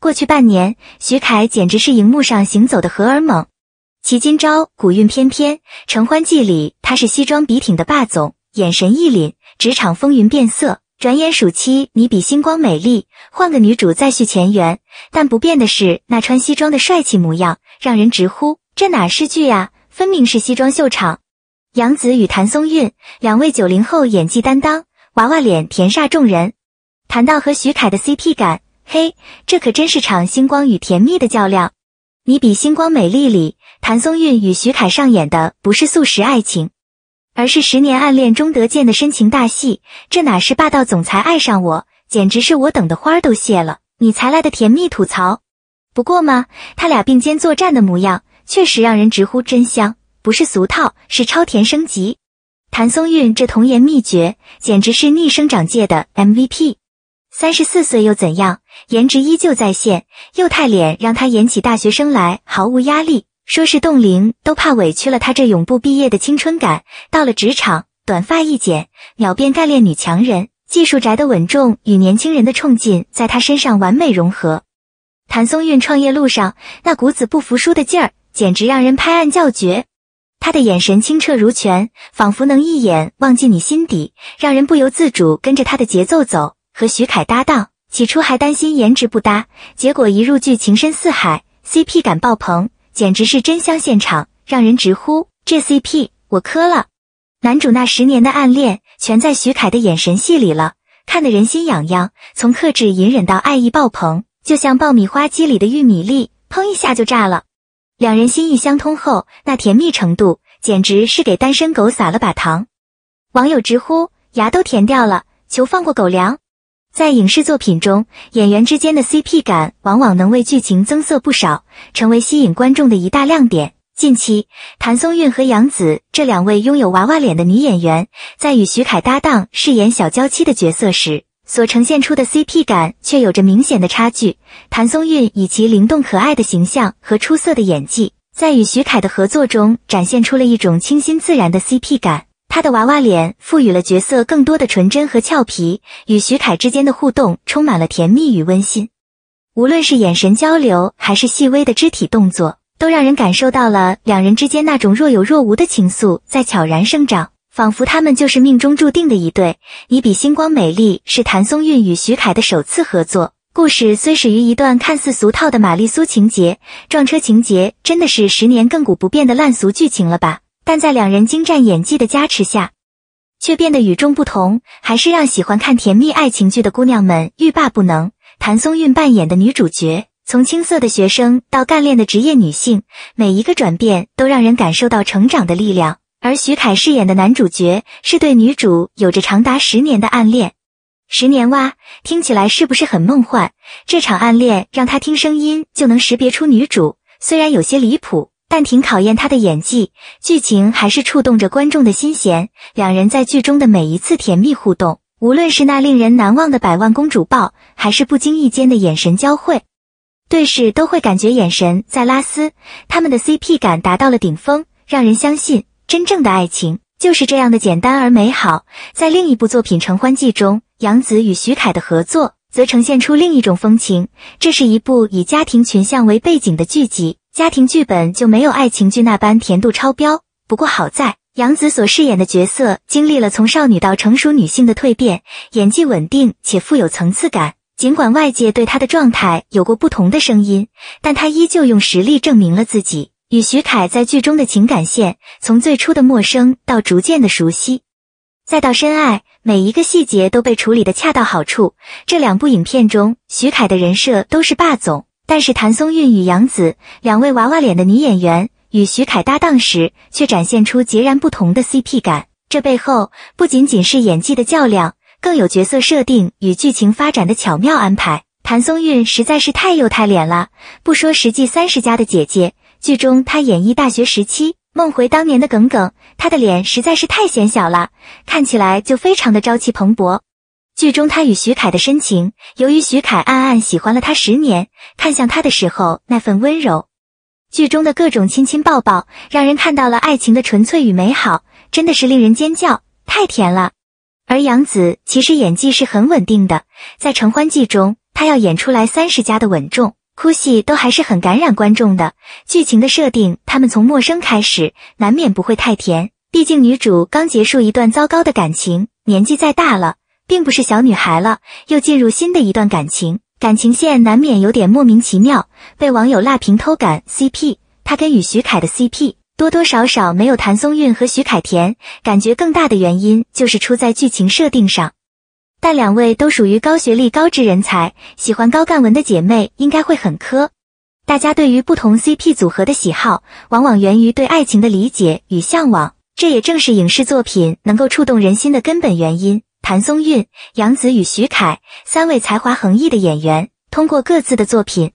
过去半年，徐凯简直是荧幕上行走的荷尔蒙。其今朝古韵翩翩，《承欢记》里他是西装笔挺的霸总，眼神一凛，职场风云变色。转眼暑期，《你比星光美丽》，换个女主再续前缘。但不变的是，那穿西装的帅气模样，让人直呼这哪是剧呀，分明是西装秀场。杨紫与谭松韵两位九零后演技担当，娃娃脸甜煞众人。谈到和徐凯的 CP 感。嘿，这可真是场星光与甜蜜的较量。《你比星光美丽》里，谭松韵与徐凯上演的不是速食爱情，而是十年暗恋钟德健的深情大戏。这哪是霸道总裁爱上我，简直是我等的花都谢了你才来的甜蜜吐槽。不过嘛，他俩并肩作战的模样确实让人直呼真香，不是俗套，是超甜升级。谭松韵这童颜秘诀，简直是逆生长界的 MVP。三十四岁又怎样？颜值依旧在线，幼态脸让他演起大学生来毫无压力。说是冻龄都怕委屈了他这永不毕业的青春感。到了职场，短发一剪，秒变干练女强人。技术宅的稳重与年轻人的冲劲，在他身上完美融合。谭松韵创业路上那股子不服输的劲儿，简直让人拍案叫绝。他的眼神清澈如泉，仿佛能一眼望进你心底，让人不由自主跟着他的节奏走。和许凯搭档。起初还担心颜值不搭，结果一入剧情深似海，CP 感爆棚，简直是真香现场，让人直呼这 CP 我磕了。男主那十年的暗恋全在徐凯的眼神戏里了，看得人心痒痒。从克制隐忍到爱意爆棚，就像爆米花机里的玉米粒，砰一下就炸了。两人心意相通后，那甜蜜程度简直是给单身狗撒了把糖，网友直呼牙都甜掉了，求放过狗粮。在影视作品中，演员之间的 CP 感往往能为剧情增色不少，成为吸引观众的一大亮点。近期，谭松韵和杨紫这两位拥有娃娃脸的女演员，在与徐凯搭档饰演小娇妻的角色时，所呈现出的 CP 感却有着明显的差距。谭松韵以其灵动可爱的形象和出色的演技，在与徐凯的合作中展现出了一种清新自然的 CP 感。他的娃娃脸赋予了角色更多的纯真和俏皮，与徐凯之间的互动充满了甜蜜与温馨。无论是眼神交流，还是细微的肢体动作，都让人感受到了两人之间那种若有若无的情愫在悄然生长，仿佛他们就是命中注定的一对。你比星光美丽是谭松韵与徐凯的首次合作，故事虽始于一段看似俗套的玛丽苏情节，撞车情节真的是十年亘古不变的烂俗剧情了吧？但在两人精湛演技的加持下，却变得与众不同，还是让喜欢看甜蜜爱情剧的姑娘们欲罢不能。谭松韵扮演的女主角，从青涩的学生到干练的职业女性，每一个转变都让人感受到成长的力量。而徐凯饰演的男主角，是对女主有着长达十年的暗恋。十年哇，听起来是不是很梦幻？这场暗恋让他听声音就能识别出女主，虽然有些离谱。但挺考验他的演技，剧情还是触动着观众的心弦。两人在剧中的每一次甜蜜互动，无论是那令人难忘的百万公主抱，还是不经意间的眼神交汇、对视，都会感觉眼神在拉丝，他们的 CP 感达到了顶峰，让人相信真正的爱情就是这样的简单而美好。在另一部作品《承欢记》中，杨紫与徐凯的合作则呈现出另一种风情。这是一部以家庭群像为背景的剧集。家庭剧本就没有爱情剧那般甜度超标，不过好在杨紫所饰演的角色经历了从少女到成熟女性的蜕变，演技稳定且富有层次感。尽管外界对她的状态有过不同的声音，但她依旧用实力证明了自己。与徐凯在剧中的情感线，从最初的陌生到逐渐的熟悉，再到深爱，每一个细节都被处理的恰到好处。这两部影片中，徐凯的人设都是霸总。但是谭松韵与杨紫两位娃娃脸的女演员与徐凯搭档时，却展现出截然不同的 CP 感。这背后不仅仅是演技的较量，更有角色设定与剧情发展的巧妙安排。谭松韵实在是太幼态脸了，不说实际三十加的姐姐，剧中她演绎大学时期梦回当年的耿耿，她的脸实在是太显小了，看起来就非常的朝气蓬勃。剧中他与徐凯的深情，由于徐凯暗暗喜欢了他十年，看向他的时候那份温柔，剧中的各种亲亲抱抱，让人看到了爱情的纯粹与美好，真的是令人尖叫，太甜了。而杨紫其实演技是很稳定的，在《承欢记》中，她要演出来三十加的稳重，哭戏都还是很感染观众的。剧情的设定，他们从陌生开始，难免不会太甜，毕竟女主刚结束一段糟糕的感情，年纪再大了。并不是小女孩了，又进入新的一段感情，感情线难免有点莫名其妙，被网友辣评偷感 CP。他跟与徐凯的 CP 多多少少没有谭松韵和徐凯甜，感觉更大的原因就是出在剧情设定上。但两位都属于高学历高知人才，喜欢高干文的姐妹应该会很磕。大家对于不同 CP 组合的喜好，往往源于对爱情的理解与向往，这也正是影视作品能够触动人心的根本原因。谭松韵、杨紫与徐凯三位才华横溢的演员，通过各自的作品，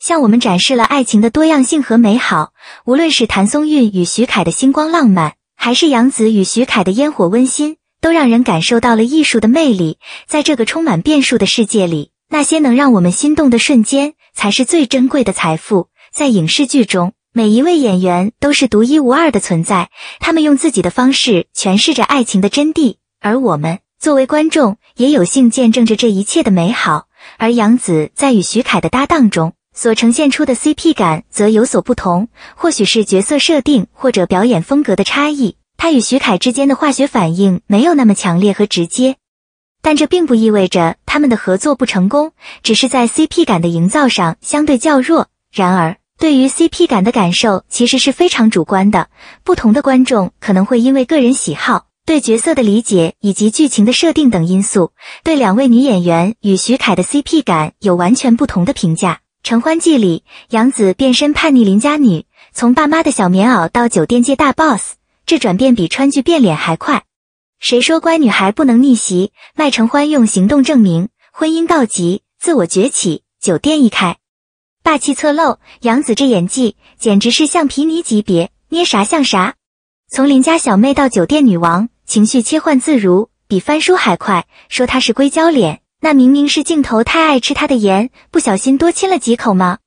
向我们展示了爱情的多样性和美好。无论是谭松韵与徐凯的星光浪漫，还是杨紫与徐凯的烟火温馨，都让人感受到了艺术的魅力。在这个充满变数的世界里，那些能让我们心动的瞬间，才是最珍贵的财富。在影视剧中，每一位演员都是独一无二的存在，他们用自己的方式诠释着爱情的真谛，而我们。作为观众，也有幸见证着这一切的美好。而杨紫在与徐凯的搭档中所呈现出的 CP 感则有所不同，或许是角色设定或者表演风格的差异，她与徐凯之间的化学反应没有那么强烈和直接。但这并不意味着他们的合作不成功，只是在 CP 感的营造上相对较弱。然而，对于 CP 感的感受其实是非常主观的，不同的观众可能会因为个人喜好。对角色的理解以及剧情的设定等因素，对两位女演员与徐凯的 CP 感有完全不同的评价。《承欢记》里，杨紫变身叛逆邻家女，从爸妈的小棉袄到酒店界大 boss，这转变比川剧变脸还快。谁说乖女孩不能逆袭？麦承欢用行动证明，婚姻告急，自我崛起，酒店一开，霸气侧漏。杨紫这演技简直是橡皮泥级别，捏啥像啥。从邻家小妹到酒店女王。情绪切换自如，比翻书还快。说他是硅胶脸，那明明是镜头太爱吃他的盐，不小心多亲了几口吗？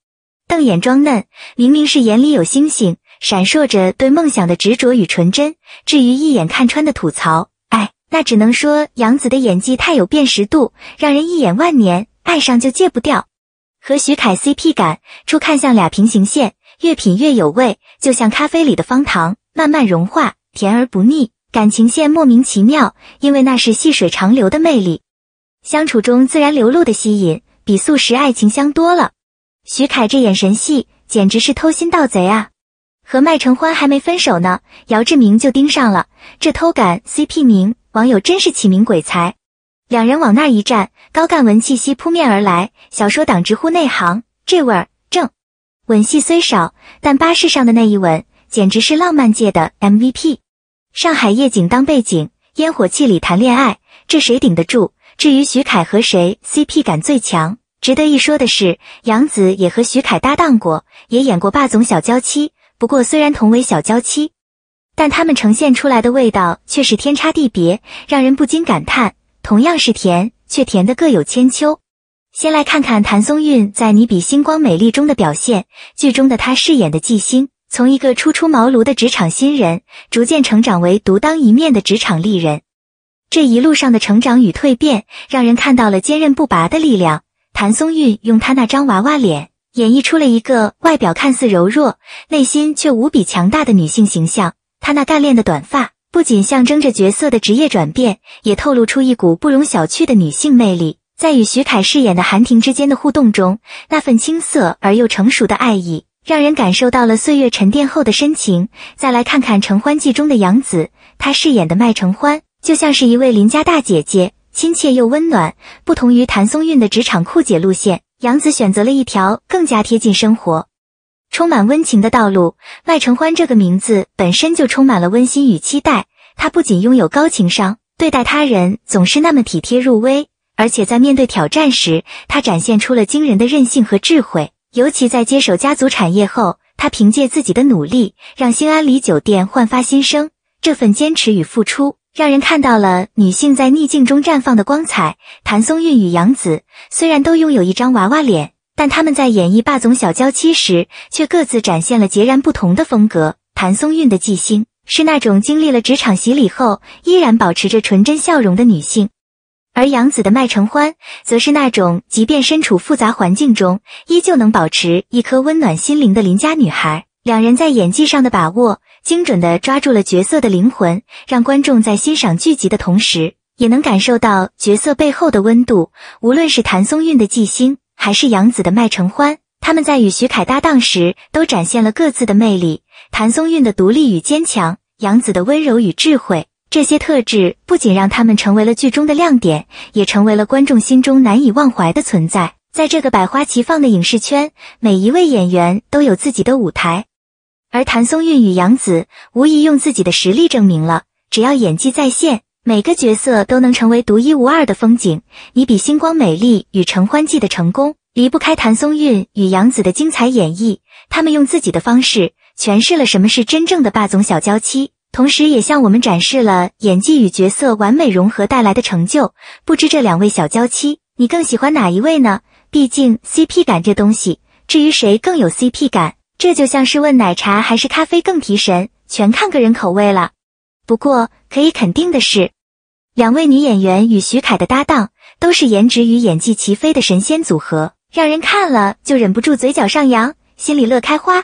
瞪眼装嫩，明明是眼里有星星，闪烁着对梦想的执着与纯真。至于一眼看穿的吐槽，哎，那只能说杨紫的演技太有辨识度，让人一眼万年，爱上就戒不掉。和徐凯 CP 感，初看像俩平行线，越品越有味，就像咖啡里的方糖，慢慢融化，甜而不腻。感情线莫名其妙，因为那是细水长流的魅力，相处中自然流露的吸引，比素食爱情香多了。徐凯这眼神戏，简直是偷心盗贼啊！和麦承欢还没分手呢，姚志明就盯上了，这偷感 CP 名，网友真是起名鬼才。两人往那一站，高干文气息扑面而来，小说党直呼内行，这味儿正。吻戏虽少，但巴士上的那一吻，简直是浪漫界的 MVP。上海夜景当背景，烟火气里谈恋爱，这谁顶得住？至于徐凯和谁 CP 感最强，值得一说的是，杨紫也和徐凯搭档过，也演过霸总小娇妻。不过虽然同为小娇妻，但他们呈现出来的味道却是天差地别，让人不禁感叹，同样是甜，却甜的各有千秋。先来看看谭松韵在《你比星光美丽》中的表现，剧中的她饰演的纪星。从一个初出茅庐的职场新人，逐渐成长为独当一面的职场丽人，这一路上的成长与蜕变，让人看到了坚韧不拔的力量。谭松韵用她那张娃娃脸，演绎出了一个外表看似柔弱，内心却无比强大的女性形象。她那干练的短发，不仅象征着角色的职业转变，也透露出一股不容小觑的女性魅力。在与徐凯饰演的韩婷之间的互动中，那份青涩而又成熟的爱意。让人感受到了岁月沉淀后的深情。再来看看《承欢记》中的杨紫，她饰演的麦承欢就像是一位邻家大姐姐，亲切又温暖。不同于谭松韵的职场酷姐路线，杨紫选择了一条更加贴近生活、充满温情的道路。麦承欢这个名字本身就充满了温馨与期待。她不仅拥有高情商，对待他人总是那么体贴入微，而且在面对挑战时，她展现出了惊人的韧性和智慧。尤其在接手家族产业后，他凭借自己的努力，让新安里酒店焕发新生。这份坚持与付出，让人看到了女性在逆境中绽放的光彩。谭松韵与杨紫虽然都拥有一张娃娃脸，但他们在演绎霸总小娇妻时，却各自展现了截然不同的风格。谭松韵的纪星是那种经历了职场洗礼后，依然保持着纯真笑容的女性。而杨紫的麦承欢，则是那种即便身处复杂环境中，依旧能保持一颗温暖心灵的邻家女孩。两人在演技上的把握，精准的抓住了角色的灵魂，让观众在欣赏剧集的同时，也能感受到角色背后的温度。无论是谭松韵的纪星，还是杨紫的麦承欢，他们在与徐凯搭档时，都展现了各自的魅力：谭松韵的独立与坚强，杨紫的温柔与智慧。这些特质不仅让他们成为了剧中的亮点，也成为了观众心中难以忘怀的存在。在这个百花齐放的影视圈，每一位演员都有自己的舞台，而谭松韵与杨紫无疑用自己的实力证明了：只要演技在线，每个角色都能成为独一无二的风景。《你比星光美丽》与《承欢记》的成功离不开谭松韵与杨紫的精彩演绎，他们用自己的方式诠释了什么是真正的霸总小娇妻。同时也向我们展示了演技与角色完美融合带来的成就。不知这两位小娇妻，你更喜欢哪一位呢？毕竟 CP 感这东西，至于谁更有 CP 感，这就像是问奶茶还是咖啡更提神，全看个人口味了。不过可以肯定的是，两位女演员与徐凯的搭档都是颜值与演技齐飞的神仙组合，让人看了就忍不住嘴角上扬，心里乐开花。